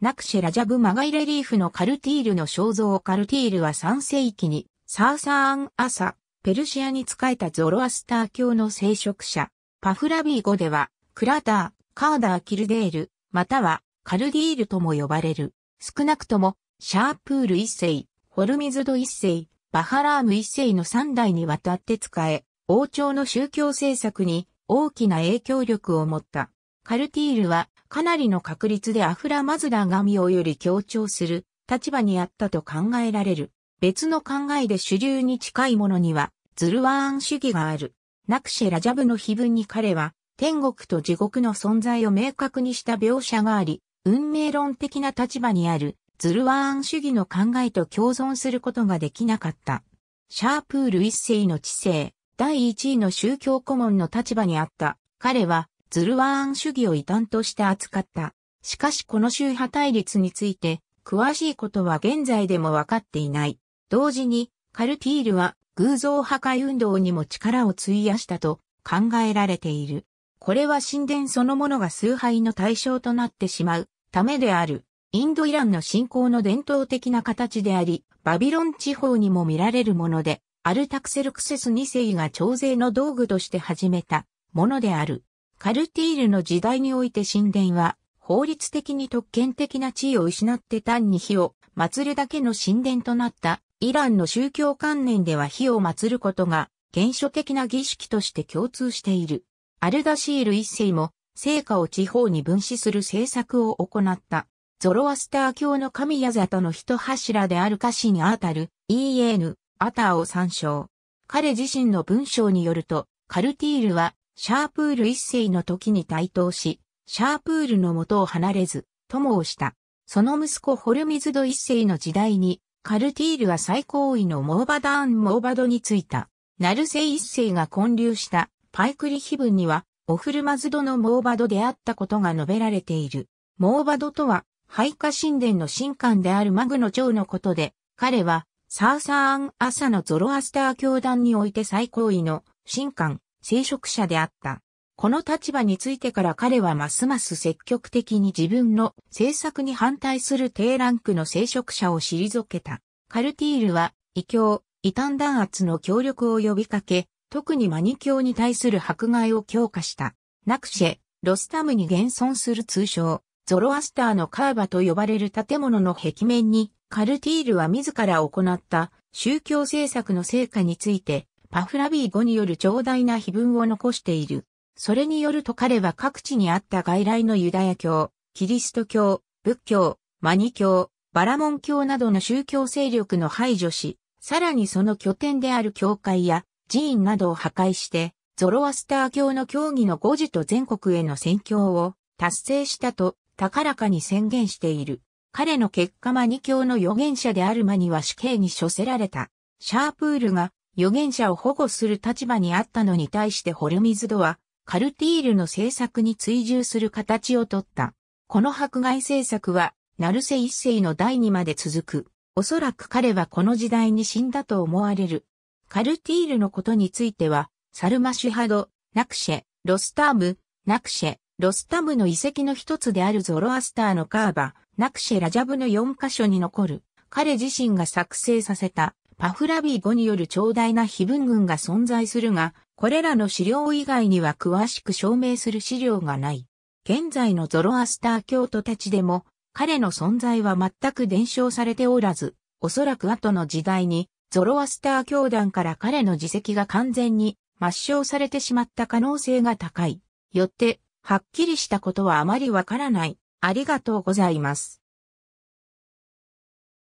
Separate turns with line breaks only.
ナクシェラジャブマガイレリーフのカルティールの肖像カルティールは3世紀にサーサーン・アサ、ペルシアに仕えたゾロアスター教の聖職者、パフラビー語では、クラター、カーダー・キルデール、またはカルディールとも呼ばれる。少なくとも、シャープール一世、ホルミズド一世、バハラーム一世の3代にわたって使え、王朝の宗教政策に大きな影響力を持った。カルティールはかなりの確率でアフラマズダガミオより強調する立場にあったと考えられる。別の考えで主流に近いものには、ズルワーン主義がある。ナクシェラジャブの碑文に彼は、天国と地獄の存在を明確にした描写があり、運命論的な立場にある、ズルワーン主義の考えと共存することができなかった。シャープール一世の知性、第一位の宗教顧問の立場にあった。彼は、ズルワーン主義を異端として扱った。しかしこの宗派対立について、詳しいことは現在でも分かっていない。同時に、カルティールは偶像破壊運動にも力を費やしたと考えられている。これは神殿そのものが崇拝の対象となってしまうためである。インドイランの信仰の伝統的な形であり、バビロン地方にも見られるもので、アルタクセルクセス2世が徴税の道具として始めたものである。カルティールの時代において神殿は、法律的に特権的な地位を失って単に火を祀るだけの神殿となったイランの宗教観念では火を祀ることが原初的な儀式として共通している。アルダシール一世も聖火を地方に分子する政策を行った。ゾロアスター教の神ヤザタの一柱である歌詞アータル、イーエーヌ、アターを参照。彼自身の文章によると、カルティールはシャープール一世の時に台頭し、シャープールの元を離れず、友をした。その息子ホルミズド一世の時代に、カルティールは最高位のモーバダーン・モーバドに着いた。ナルセイ一世が建立したパイクリヒブンには、オフルマズドのモーバドであったことが述べられている。モーバドとは、廃下神殿の神官であるマグの長のことで、彼は、サーサーン・アサのゾロアスター教団において最高位の神官、聖職者であった。この立場についてから彼はますます積極的に自分の政策に反対する低ランクの聖職者を退けた。カルティールは、異教、異端弾圧の協力を呼びかけ、特にマニ教に対する迫害を強化した。ナクシェ、ロスタムに現存する通称、ゾロアスターのカーバと呼ばれる建物の壁面に、カルティールは自ら行った宗教政策の成果について、パフラビー語による長大な碑文を残している。それによると彼は各地にあった外来のユダヤ教、キリスト教、仏教、マニ教、バラモン教などの宗教勢力の排除し、さらにその拠点である教会や寺院などを破壊して、ゾロアスター教の教義の誤字と全国への宣教を達成したと高らかに宣言している。彼の結果マニ教の預言者であるマニは死刑に処せられた。シャープールが預言者を保護する立場にあったのに対してホルミズドは、カルティールの政策に追従する形をとった。この迫害政策は、ナルセ一世の第二まで続く。おそらく彼はこの時代に死んだと思われる。カルティールのことについては、サルマシュハド、ナクシェ、ロスターム、ナクシェ、ロスタムの遺跡の一つであるゾロアスターのカーバ、ナクシェラジャブの4カ所に残る、彼自身が作成させたパフラビー語による長大な非文群が存在するが、これらの資料以外には詳しく証明する資料がない。現在のゾロアスター教徒たちでも、彼の存在は全く伝承されておらず、おそらく後の時代に、ゾロアスター教団から彼の自責が完全に抹消されてしまった可能性が高い。よって、はっきりしたことはあまりわからない。ありがとうございます。